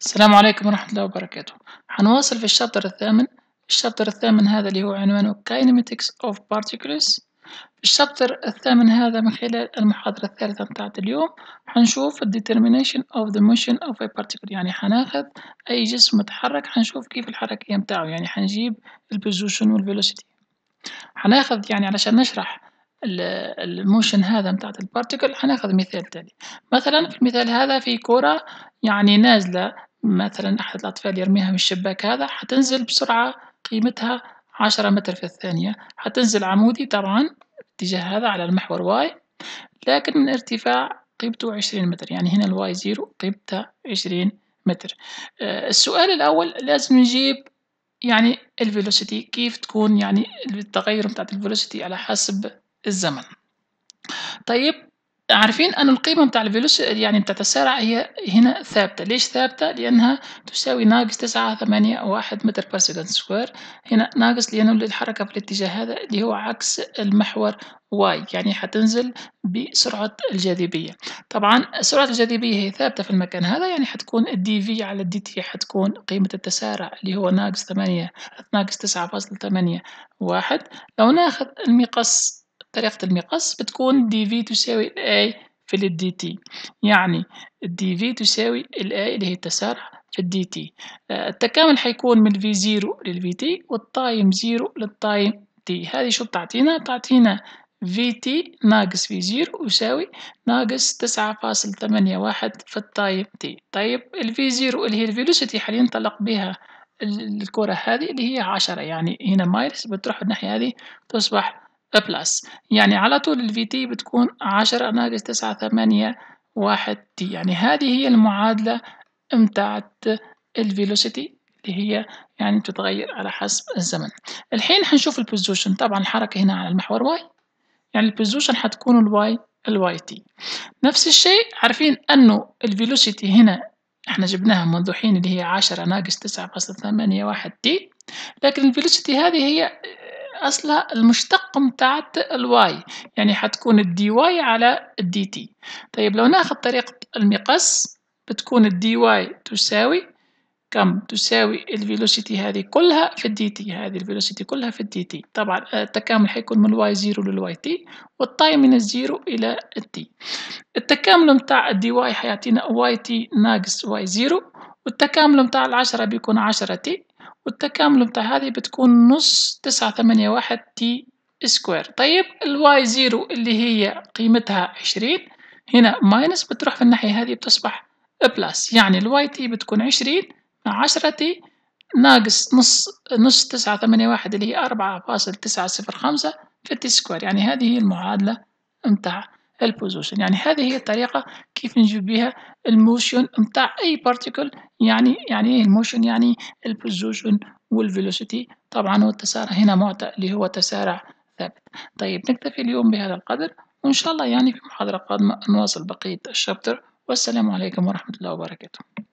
السلام عليكم ورحمة الله وبركاته هنواصل في الشابتر الثامن الشابتر الثامن هذا اللي هو عنوانه Kinematics of Particles في الشابتر الثامن هذا من خلال المحاضرة الثالثة بتاعت اليوم هنشوف Determination of the motion of a particle يعني هناخد أي جسم متحرك هنشوف كيف الحركية متاعه يعني هنجيب البوزيشن والفيلوسيتي هناخد يعني علشان نشرح الموشن هذا متاعت البارتيكل هناخذ مثال تاني مثلا في المثال هذا في كرة يعني نازلة مثلا أحد الأطفال يرميها من الشباك هذا حتنزل بسرعة قيمتها عشرة متر في الثانية حتنزل عمودي طبعا اتجاه هذا على المحور واي لكن من ارتفاع قيمته عشرين متر يعني هنا الواي زيرو قيمته عشرين متر آه، السؤال الأول لازم نجيب يعني الفيلوسيتي كيف تكون يعني التغير بتاعت الفيلوسيتي على حسب الزمن طيب عارفين أن القيمة بتاع الفيلوس يعني بتاعت السرعة هي هنا ثابتة ليش ثابتة لأنها تساوي ناقص تسعة ثمانية واحد متر بير سكند سكوير هنا ناقص لأنه الحركة في الاتجاه هذا اللي هو عكس المحور واي يعني حتنزل بسرعة الجاذبية طبعا سرعة الجاذبية هي ثابتة في المكان هذا يعني حتكون الدي في على الدي تي حتكون قيمة التسارع اللي هو ناقص ثمانية ناقص تسعة فاصل ثمانية واحد لو ناخذ المقص طريقة المقص بتكون دي في يعني تساوي الآي في الدي تي يعني الدي في تساوي الآي اللي هي التسارع في الدي تي آه، التكامل حيكون من في زيرو للفي تي والتايم زيرو للتايم تي هذه شو بتعطينا؟ بتعطينا في تي ناقص في زيرو يساوي ناقص تسعة فاصل ثمانية واحد في التايم تي طيب الفي زيرو اللي هي الفيلوسيتي حاليا حننطلق بها الكرة هذه اللي هي عشرة يعني هنا مايلس بتروح الناحية هذه تصبح بلس يعني على طول الفي تي بتكون عشرة ناقص تسعة ثمانية واحد تي يعني هذه هي المعادلة متاعت الفيلوسيتي اللي هي يعني بتتغير على حسب الزمن الحين حنشوف البوزيشن طبعا الحركة هنا على المحور واي يعني البوزيشن حتكون الواي الواي تي نفس الشيء عارفين انه الفيلوسيتي هنا احنا جبناها منذ حين اللي هي عشرة ناقص تسعة فاصلة ثمانية واحد تي لكن الفيلوسيتي هذه هي أصلها المشتق متاع الواي يعني حتكون الدي واي على الدي تي طيب لو ناخد طريقة المقص بتكون الدي واي تساوي كم تساوي الفيلوسيتي هذه كلها في الدي تي هذه الفيلوسيتي كلها في الدي تي طبعا التكامل حيكون من الواي زيرو للواي تي والطاي من الزيرو إلى التي التكامل متاع الدي واي حيعطينا واي تي ناقص واي زيرو والتكامل متاع العشرة بيكون عشرة تي والتكامل بتاع هذه بتكون نص تسعة ثمانية واحد تي سكوير طيب الواي زيرو اللي هي قيمتها عشرين هنا ماينس بتروح في الناحية هذه بتصبح بلس يعني الواي تي بتكون عشرين مع عشرة تي ناقص نص نص تسعة ثمانية واحد اللي هي أربعة فاصل تسعة صفر خمسة في تي سكوير يعني هذه هي المعادلة متاع البوزيشن يعني هذه هي الطريقة كيف نجيب بها الموشن متاع أي بارتيكل يعني يعني ايه الموشن يعني البوزيشن والفيلوسيتي طبعا والتسارع هنا معطى اللي هو تسارع ثابت طيب نكتفي اليوم بهذا القدر وإن شاء الله يعني في محاضرة قادمة نواصل بقية الشابتر والسلام عليكم ورحمة الله وبركاته